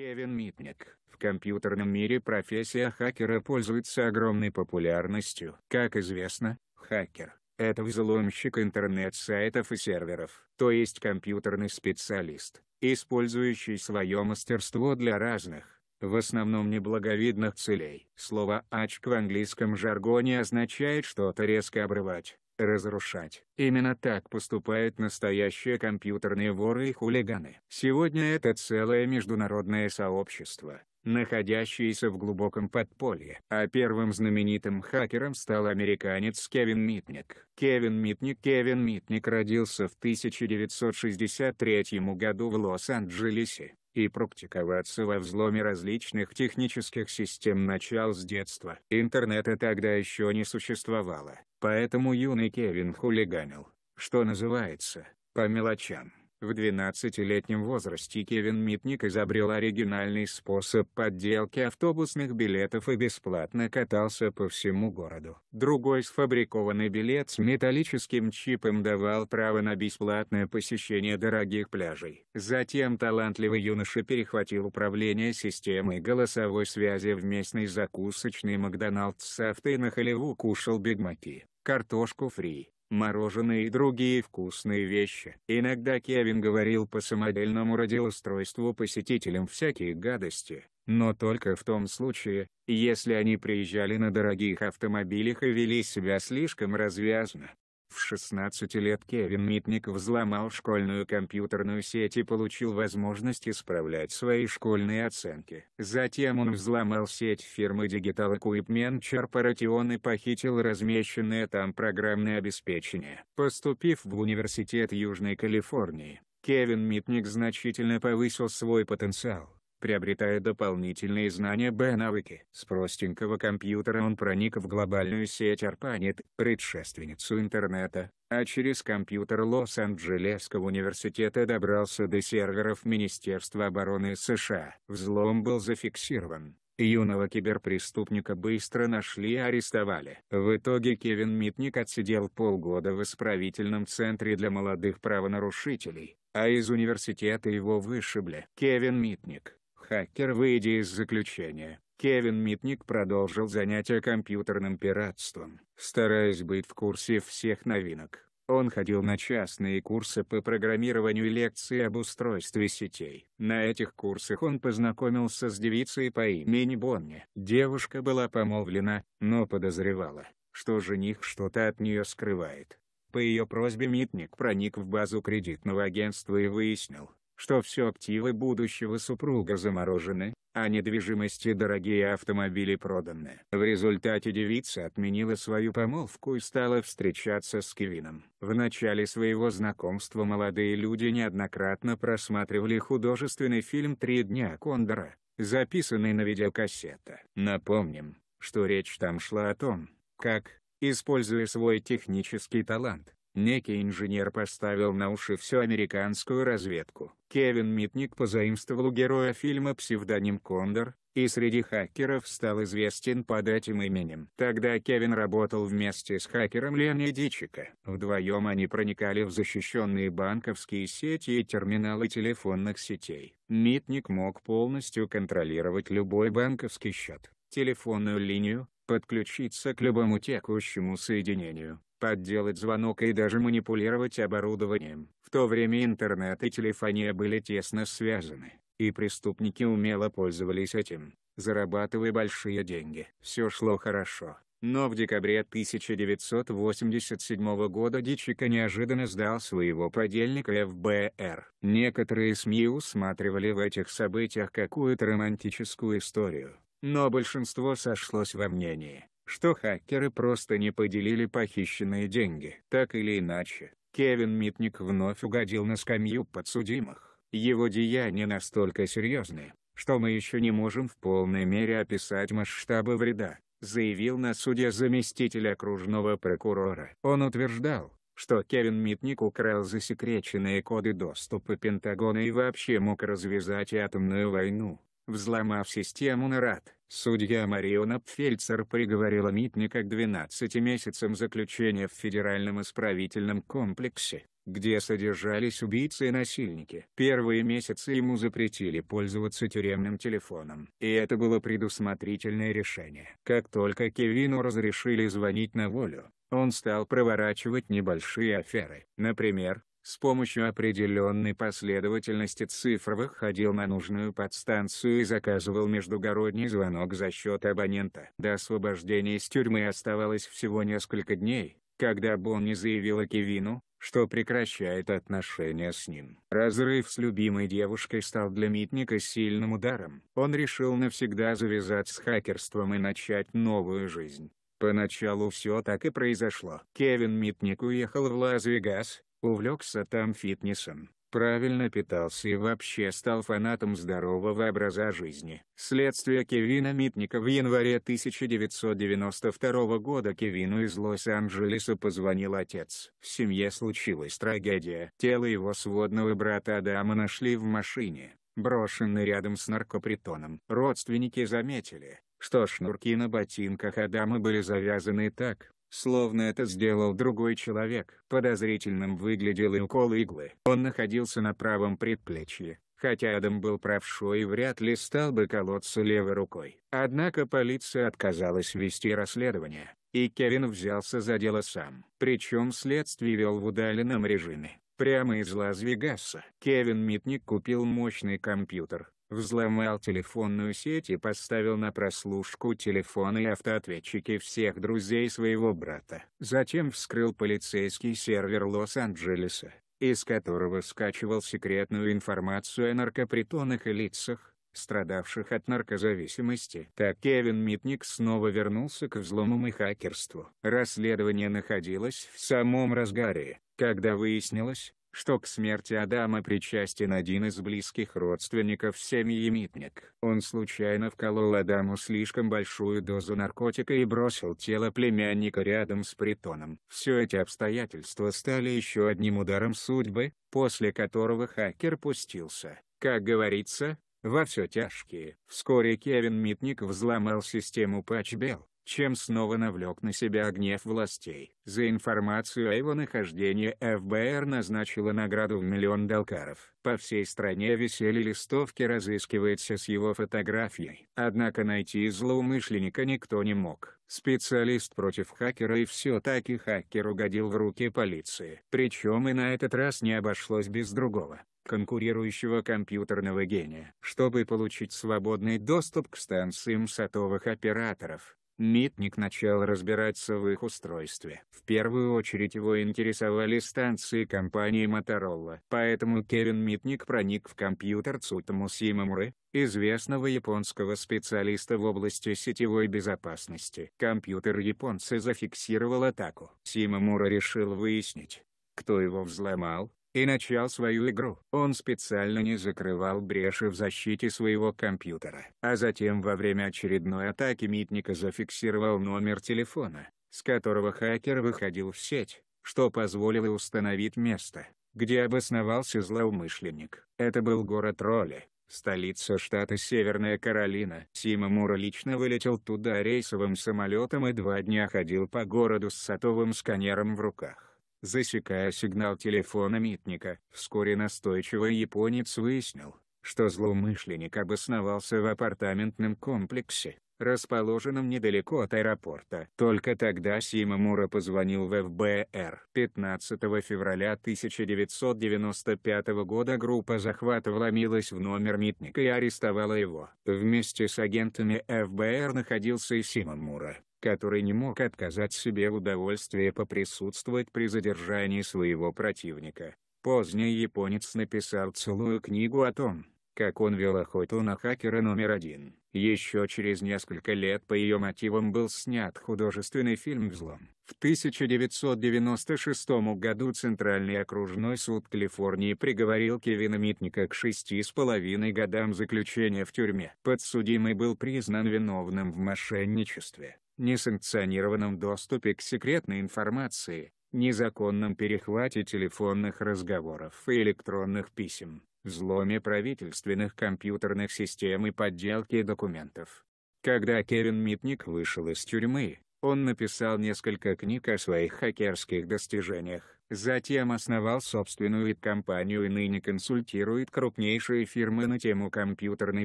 Кевин Митник. В компьютерном мире профессия хакера пользуется огромной популярностью. Как известно, хакер – это взломщик интернет-сайтов и серверов, то есть компьютерный специалист, использующий свое мастерство для разных, в основном неблаговидных целей. Слово «ач» в английском жаргоне означает что-то резко обрывать, разрушать. Именно так поступают настоящие компьютерные воры и хулиганы. Сегодня это целое международное сообщество, находящееся в глубоком подполье. А первым знаменитым хакером стал американец Кевин Митник. Кевин Митник Кевин Митник родился в 1963 году в Лос-Анджелесе и практиковаться во взломе различных технических систем начал с детства. Интернета тогда еще не существовало. Поэтому юный Кевин хулиганил, что называется, по мелочам. В 12-летнем возрасте Кевин Митник изобрел оригинальный способ подделки автобусных билетов и бесплатно катался по всему городу. Другой сфабрикованный билет с металлическим чипом давал право на бесплатное посещение дорогих пляжей. Затем талантливый юноша перехватил управление системой голосовой связи в местной закусочной Макдональдс Софт и на халяву кушал бигмаки, картошку фри, мороженое и другие вкусные вещи. Иногда Кевин говорил по самодельному радиоустройству посетителям всякие гадости, но только в том случае, если они приезжали на дорогих автомобилях и вели себя слишком развязно. В 16 лет Кевин Митник взломал школьную компьютерную сеть и получил возможность исправлять свои школьные оценки. Затем он взломал сеть фирмы Digital Equipment Corporation и похитил размещенное там программное обеспечение. Поступив в университет Южной Калифорнии, Кевин Митник значительно повысил свой потенциал. Приобретая дополнительные знания Б-навыки, с простенького компьютера он проник в глобальную сеть ARPANET, предшественницу интернета, а через компьютер Лос-Анджелесского университета добрался до серверов Министерства обороны США. Взлом был зафиксирован, Юного киберпреступника быстро нашли и арестовали. В итоге Кевин Митник отсидел полгода в исправительном центре для молодых правонарушителей, а из университета его вышибли. Кевин Митник хакер, выйдя из заключения. Кевин Митник продолжил занятия компьютерным пиратством, стараясь быть в курсе всех новинок. Он ходил на частные курсы по программированию и лекции об устройстве сетей. На этих курсах он познакомился с девицей по имени Бонни. Девушка была помолвлена, но подозревала, что жених что-то от нее скрывает. По ее просьбе Митник проник в базу кредитного агентства и выяснил, что все активы будущего супруга заморожены, а недвижимости дорогие автомобили проданы. В результате девица отменила свою помолвку и стала встречаться с Кевином. В начале своего знакомства молодые люди неоднократно просматривали художественный фильм «Три дня Кондора», записанный на видеокассета. Напомним, что речь там шла о том, как, используя свой технический талант, Некий инженер поставил на уши всю американскую разведку. Кевин Митник позаимствовал у героя фильма псевдоним «Кондор», и среди хакеров стал известен под этим именем. Тогда Кевин работал вместе с хакером Ленни Дичика. Вдвоем они проникали в защищенные банковские сети и терминалы телефонных сетей. Митник мог полностью контролировать любой банковский счет, телефонную линию, подключиться к любому текущему соединению, подделать звонок и даже манипулировать оборудованием. В то время интернет и телефония были тесно связаны, и преступники умело пользовались этим, зарабатывая большие деньги. Все шло хорошо. Но в декабре 1987 года Дичика неожиданно сдал своего подельника ФБР. Некоторые СМИ усматривали в этих событиях какую-то романтическую историю, но большинство сошлось во мнении, что хакеры просто не поделили похищенные деньги. Так или иначе, Кевин Митник вновь угодил на скамью подсудимых. Его деяния настолько серьезны, что мы еще не можем в полной мере описать масштабы вреда, заявил на суде заместитель окружного прокурора. Он утверждал, что Кевин Митник украл засекреченные коды доступа Пентагона и вообще мог развязать атомную войну. Взломав систему НРАД, судья Мариона Пфельцер приговорила Митника к 12 месяцам заключения в Федеральном исправительном комплексе, где содержались убийцы и насильники. Первые месяцы ему запретили пользоваться тюремным телефоном. И это было предусмотрительное решение. Как только Кевину разрешили звонить на волю, он стал проворачивать небольшие аферы. Например, с помощью определенной последовательности цифр выходил на нужную подстанцию и заказывал междугородний звонок за счет абонента. До освобождения из тюрьмы оставалось всего несколько дней, когда Бонни заявила Кевину, что прекращает отношения с ним. Разрыв с любимой девушкой стал для Митника сильным ударом. Он решил навсегда завязать с хакерством и начать новую жизнь. Поначалу все так и произошло. Кевин Митник уехал в Лас-Вегас, Увлекся там фитнесом, правильно питался и вообще стал фанатом здорового образа жизни. Следствие Кевина Митника в январе 1992 года Кевину из Лос-Анджелеса позвонил отец. В семье случилась трагедия. Тело его сводного брата Адама нашли в машине, брошенной рядом с наркопритоном. Родственники заметили, что шнурки на ботинках Адама были завязаны так, Словно это сделал другой человек. Подозрительным выглядел и укол иглы. Он находился на правом предплечье, хотя Адам был правшой и вряд ли стал бы колоться левой рукой. Однако полиция отказалась вести расследование, и Кевин взялся за дело сам. Причем следствие вел в удаленном режиме, прямо из Лас-Вегаса. Кевин Митник купил мощный компьютер, взломал телефонную сеть и поставил на прослушку телефоны и автоответчики всех друзей своего брата. Затем вскрыл полицейский сервер Лос-Анджелеса, из которого скачивал секретную информацию о наркопритонах и лицах, страдавших от наркозависимости. Так Кевин Митник снова вернулся к взломам и хакерству. Расследование находилось в самом разгаре, когда выяснилось, что к смерти Адама причастен один из близких родственников семьи Митник. Он случайно вколол Адаму слишком большую дозу наркотика и бросил тело племянника рядом с притоном. Все эти обстоятельства стали еще одним ударом судьбы, после которого хакер пустился, как говорится, во все тяжкие. Вскоре Кевин Митник взломал систему PatchBell, чем снова навлек на себя гнев властей. За информацию о его нахождении ФБР назначила награду в миллион долларов. По всей стране висели листовки «Разыскивается» с его фотографией. Однако найти злоумышленника никто не мог. Специалист против хакера и все-таки хакер угодил в руки полиции. Причем и на этот раз не обошлось без другого конкурирующего компьютерного гения. Чтобы получить свободный доступ к станциям сотовых операторов, Митник начал разбираться в их устройстве. В первую очередь его интересовали станции компании Motorola, поэтому Кевин Митник проник в компьютер Цутому Симамуры, известного японского специалиста в области сетевой безопасности. Компьютер японца зафиксировал атаку. Симамура решил выяснить, кто его взломал, и начал свою игру. Он специально не закрывал бреши в защите своего компьютера. А затем во время очередной атаки Митника зафиксировал номер телефона, с которого хакер выходил в сеть, что позволило установить место, где обосновался злоумышленник. Это был город Роли, столица штата Северная Каролина. Сима Мура лично вылетел туда рейсовым самолетом и два дня ходил по городу с сотовым сканером в руках засекая сигнал телефона митника. Вскоре настойчивый японец выяснил, что злоумышленник обосновался в апартаментном комплексе, расположенном недалеко от аэропорта. Только тогда Симамура позвонил в ФБР. 15 февраля 1995 года группа захвата вломилась в номер митника и арестовала его. Вместе с агентами ФБР находился и Симамура который не мог отказать себе в удовольствии поприсутствовать при задержании своего противника. Поздний японец написал целую книгу о том, как он вел охоту на хакера номер один. Еще через несколько лет по ее мотивам был снят художественный фильм «Взлом». В 1996 году Центральный окружной суд Калифорнии приговорил Кевина Митника к шести с половиной годам заключения в тюрьме. Подсудимый был признан виновным в мошенничестве, несанкционированном доступе к секретной информации, незаконном перехвате телефонных разговоров и электронных писем, взломе правительственных компьютерных систем и подделке документов. Когда Керен Митник вышел из тюрьмы, он написал несколько книг о своих хакерских достижениях, затем основал собственную компанию и ныне консультирует крупнейшие фирмы на тему компьютерной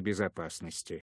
безопасности.